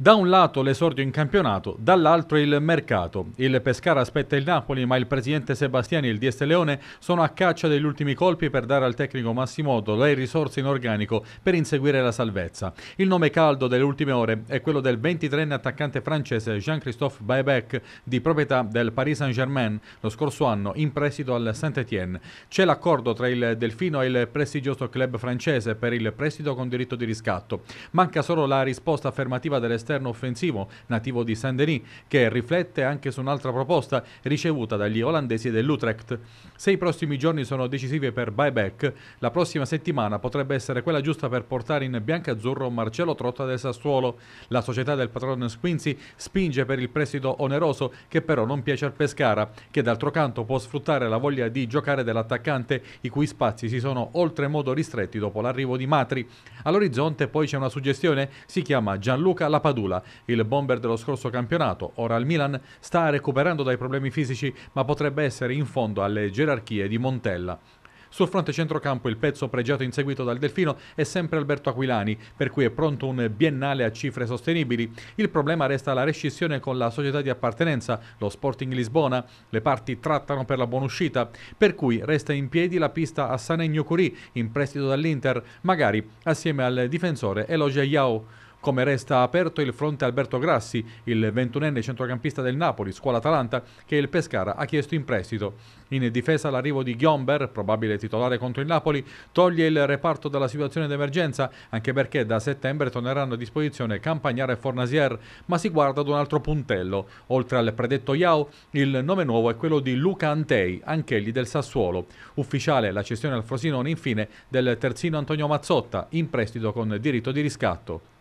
Da un lato l'esordio in campionato, dall'altro il mercato. Il Pescara aspetta il Napoli, ma il presidente Sebastiani e il DS Leone sono a caccia degli ultimi colpi per dare al tecnico Massimo Massimoto le risorse in organico per inseguire la salvezza. Il nome caldo delle ultime ore è quello del 23enne attaccante francese Jean-Christophe Baebec, di proprietà del Paris Saint-Germain, lo scorso anno in prestito al Saint-Étienne. C'è l'accordo tra il Delfino e il prestigioso club francese per il prestito con diritto di riscatto. Manca solo la risposta affermativa dell'esterno esterno offensivo nativo di Saint-Denis, che riflette anche su un'altra proposta ricevuta dagli olandesi dell'Utrecht. Se i prossimi giorni sono decisivi per buyback, la prossima settimana potrebbe essere quella giusta per portare in bianca-azzurro Marcello Trotta del Sassuolo. La società del patrono Squinzi spinge per il prestito oneroso che però non piace al Pescara, che d'altro canto può sfruttare la voglia di giocare dell'attaccante, i cui spazi si sono oltremodo ristretti dopo l'arrivo di Matri. All'orizzonte poi c'è una suggestione, si chiama Gianluca Lapadura. Padula. Il bomber dello scorso campionato, ora al Milan, sta recuperando dai problemi fisici ma potrebbe essere in fondo alle gerarchie di Montella. Sul fronte centrocampo il pezzo pregiato inseguito dal Delfino è sempre Alberto Aquilani, per cui è pronto un biennale a cifre sostenibili. Il problema resta la rescissione con la società di appartenenza, lo Sporting Lisbona. Le parti trattano per la buona uscita, per cui resta in piedi la pista a Sanegno Curì, in prestito dall'Inter, magari assieme al difensore Elogia Yao come resta aperto il fronte Alberto Grassi, il 21enne centrocampista del Napoli, scuola Atalanta, che il Pescara ha chiesto in prestito. In difesa l'arrivo di Ghiomber, probabile titolare contro il Napoli, toglie il reparto dalla situazione d'emergenza, anche perché da settembre torneranno a disposizione Campagnare e Fornasier, ma si guarda ad un altro puntello. Oltre al predetto Yao, il nome nuovo è quello di Luca Antei, anch'egli del Sassuolo. Ufficiale la cessione al Frosinone, infine, del terzino Antonio Mazzotta, in prestito con diritto di riscatto.